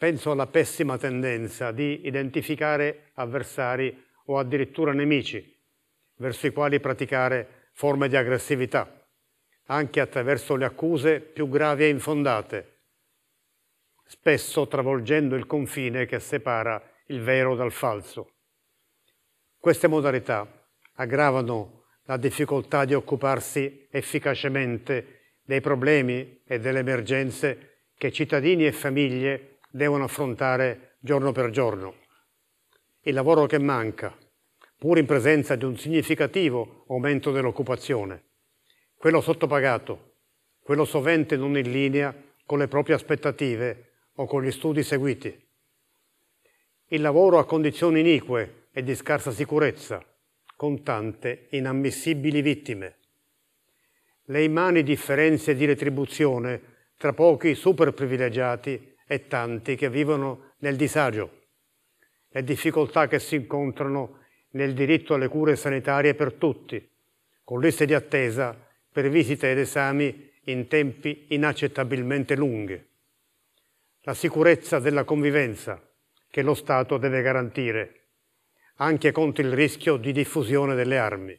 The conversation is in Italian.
Penso alla pessima tendenza di identificare avversari o addirittura nemici verso i quali praticare forme di aggressività, anche attraverso le accuse più gravi e infondate, spesso travolgendo il confine che separa il vero dal falso. Queste modalità aggravano la difficoltà di occuparsi efficacemente dei problemi e delle emergenze che cittadini e famiglie devono affrontare giorno per giorno. Il lavoro che manca, pur in presenza di un significativo aumento dell'occupazione, quello sottopagato, quello sovente non in linea con le proprie aspettative o con gli studi seguiti. Il lavoro a condizioni inique e di scarsa sicurezza, con tante inammissibili vittime. Le immani differenze di retribuzione tra pochi superprivilegiati e tanti che vivono nel disagio, le difficoltà che si incontrano nel diritto alle cure sanitarie per tutti, con liste di attesa per visite ed esami in tempi inaccettabilmente lunghi. La sicurezza della convivenza che lo Stato deve garantire, anche contro il rischio di diffusione delle armi.